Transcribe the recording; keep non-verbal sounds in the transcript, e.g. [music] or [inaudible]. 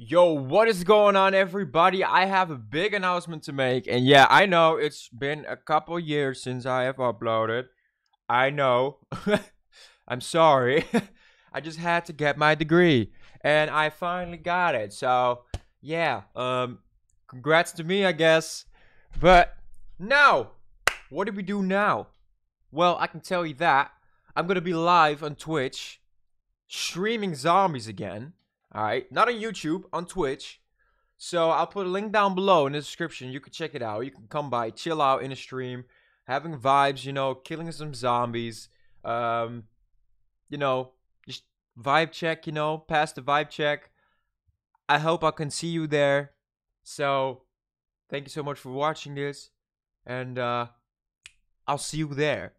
Yo, what is going on, everybody? I have a big announcement to make, and yeah, I know it's been a couple years since I have uploaded. I know. [laughs] I'm sorry. [laughs] I just had to get my degree, and I finally got it. So, yeah, um, congrats to me, I guess. But now, what do we do now? Well, I can tell you that I'm gonna be live on Twitch, streaming zombies again. All right, not on YouTube, on Twitch. So I'll put a link down below in the description. You can check it out. You can come by, chill out in a stream, having vibes, you know, killing some zombies. Um, you know, just vibe check, you know, pass the vibe check. I hope I can see you there. So thank you so much for watching this. And uh, I'll see you there.